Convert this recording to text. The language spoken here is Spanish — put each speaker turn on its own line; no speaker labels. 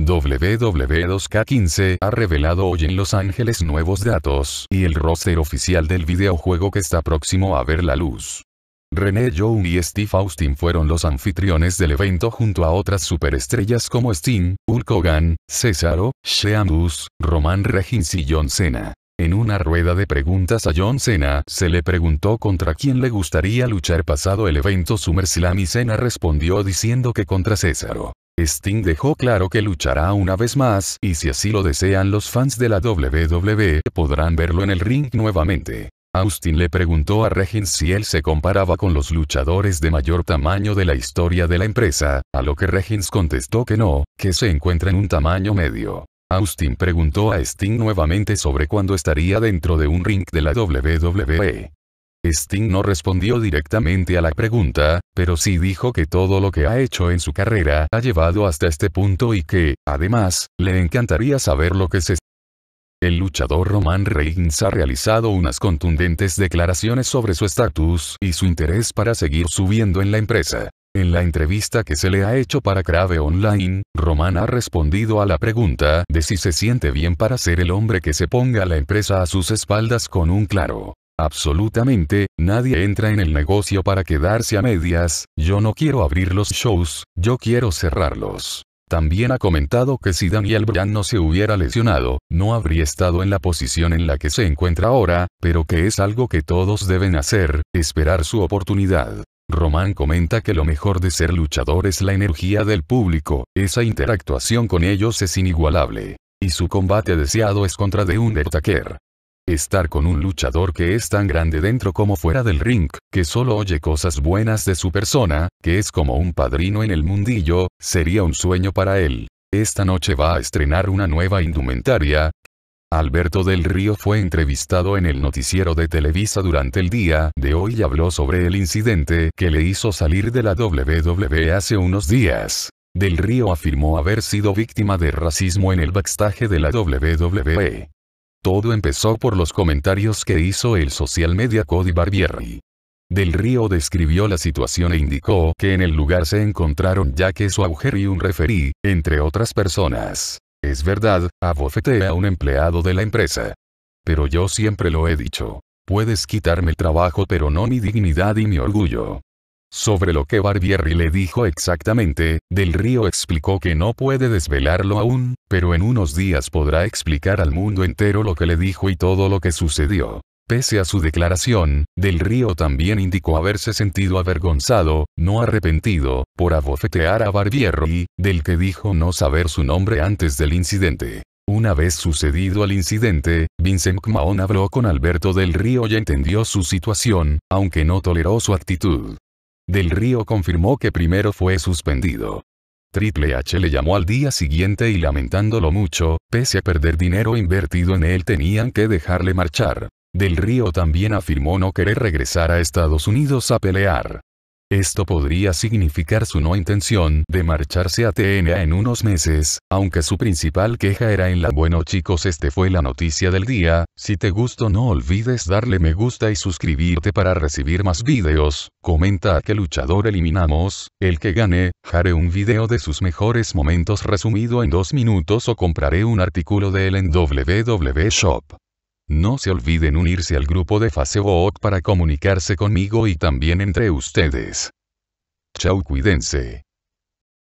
WW2K15 ha revelado hoy en Los Ángeles nuevos datos y el roster oficial del videojuego que está próximo a ver la luz. René Young y Steve Austin fueron los anfitriones del evento junto a otras superestrellas como Steam, Hulk Hogan, Césaro, Sheamus, Roman Reigns y John Cena. En una rueda de preguntas a John Cena, se le preguntó contra quién le gustaría luchar pasado el evento SummerSlam y Cena respondió diciendo que contra Césaro. Sting dejó claro que luchará una vez más y si así lo desean los fans de la WWE podrán verlo en el ring nuevamente. Austin le preguntó a Regens si él se comparaba con los luchadores de mayor tamaño de la historia de la empresa, a lo que Regens contestó que no, que se encuentra en un tamaño medio. Austin preguntó a Sting nuevamente sobre cuándo estaría dentro de un ring de la WWE. Sting no respondió directamente a la pregunta, pero sí dijo que todo lo que ha hecho en su carrera ha llevado hasta este punto y que, además, le encantaría saber lo que se el luchador Roman Reigns ha realizado unas contundentes declaraciones sobre su estatus y su interés para seguir subiendo en la empresa. En la entrevista que se le ha hecho para Crave Online, Roman ha respondido a la pregunta de si se siente bien para ser el hombre que se ponga la empresa a sus espaldas con un claro Absolutamente, nadie entra en el negocio para quedarse a medias, yo no quiero abrir los shows, yo quiero cerrarlos. También ha comentado que si Daniel Bryan no se hubiera lesionado, no habría estado en la posición en la que se encuentra ahora, pero que es algo que todos deben hacer, esperar su oportunidad. Román comenta que lo mejor de ser luchador es la energía del público, esa interactuación con ellos es inigualable. Y su combate deseado es contra The Undertaker. Estar con un luchador que es tan grande dentro como fuera del ring, que solo oye cosas buenas de su persona, que es como un padrino en el mundillo, sería un sueño para él. Esta noche va a estrenar una nueva indumentaria, Alberto del Río fue entrevistado en el noticiero de Televisa durante el día de hoy y habló sobre el incidente que le hizo salir de la WWE hace unos días. Del Río afirmó haber sido víctima de racismo en el backstage de la WWE. Todo empezó por los comentarios que hizo el social media Cody Barbieri. Del Río describió la situación e indicó que en el lugar se encontraron su agujero y un referí, entre otras personas. Es verdad, abofetea a un empleado de la empresa. Pero yo siempre lo he dicho. Puedes quitarme el trabajo pero no mi dignidad y mi orgullo. Sobre lo que Barbieri le dijo exactamente, Del Río explicó que no puede desvelarlo aún, pero en unos días podrá explicar al mundo entero lo que le dijo y todo lo que sucedió. Pese a su declaración, Del Río también indicó haberse sentido avergonzado, no arrepentido, por abofetear a Barbieri, del que dijo no saber su nombre antes del incidente. Una vez sucedido el incidente, Vincent Mahon habló con Alberto del Río y entendió su situación, aunque no toleró su actitud. Del Río confirmó que primero fue suspendido. Triple H le llamó al día siguiente y lamentándolo mucho, pese a perder dinero invertido en él tenían que dejarle marchar. Del Río también afirmó no querer regresar a Estados Unidos a pelear. Esto podría significar su no intención de marcharse a TNA en unos meses, aunque su principal queja era en la... Bueno chicos este fue la noticia del día, si te gustó no olvides darle me gusta y suscribirte para recibir más videos, comenta a qué luchador eliminamos, el que gane, haré un video de sus mejores momentos resumido en dos minutos o compraré un artículo de él en www.shop. No se olviden unirse al grupo de Facebook para comunicarse conmigo y también entre ustedes. Chau, cuídense.